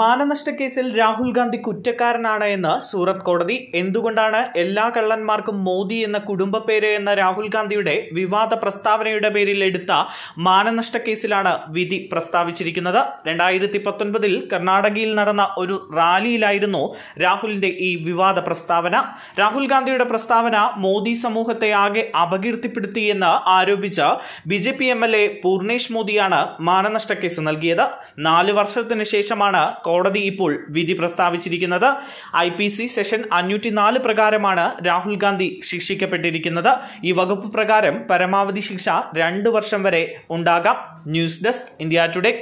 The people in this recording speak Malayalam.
മാനനഷ്ടക്കേസിൽ രാഹുൽ ഗാന്ധി കുറ്റക്കാരനാണ് എന്ന് സൂറത്ത് കോടതി എന്തുകൊണ്ടാണ് എല്ലാ കള്ളന്മാർക്കും മോദി എന്ന കുടുംബ പേര് എന്ന രാഹുൽ ഗാന്ധിയുടെ വിവാദ പ്രസ്താവനയുടെ പേരിൽ എടുത്ത മാനനഷ്ടക്കേസിലാണ് വിധി പ്രസ്താവിച്ചിരിക്കുന്നത് രണ്ടായിരത്തി പത്തൊൻപതിൽ കർണാടകയിൽ നടന്ന ഒരു റാലിയിലായിരുന്നു രാഹുലിന്റെ ഈ വിവാദ പ്രസ്താവന രാഹുൽ ഗാന്ധിയുടെ പ്രസ്താവന മോദി സമൂഹത്തെ ആകെ അപകീർത്തിപ്പെടുത്തിയെന്ന് ആരോപിച്ച് B J P M L A Purnesh മോദിയാണ് മാനനഷ്ടക്കേസ് നൽകിയത് നാല് വർഷത്തിന് ശേഷമാണ് കോടതി ഇപ്പോൾ വിധി പ്രസ്താവിച്ചിരിക്കുന്നത് ഐ പി സി സെഷൻ അഞ്ഞൂറ്റിനാല് പ്രകാരമാണ് രാഹുൽ ഗാന്ധി ശിക്ഷിക്കപ്പെട്ടിരിക്കുന്നത് ഈ വകുപ്പ് പ്രകാരം പരമാവധി ശിക്ഷ രണ്ടു വർഷം വരെ ഉണ്ടാകാം ന്യൂസ് ഡെസ്ക് ഇന്ത്യ ടുഡേ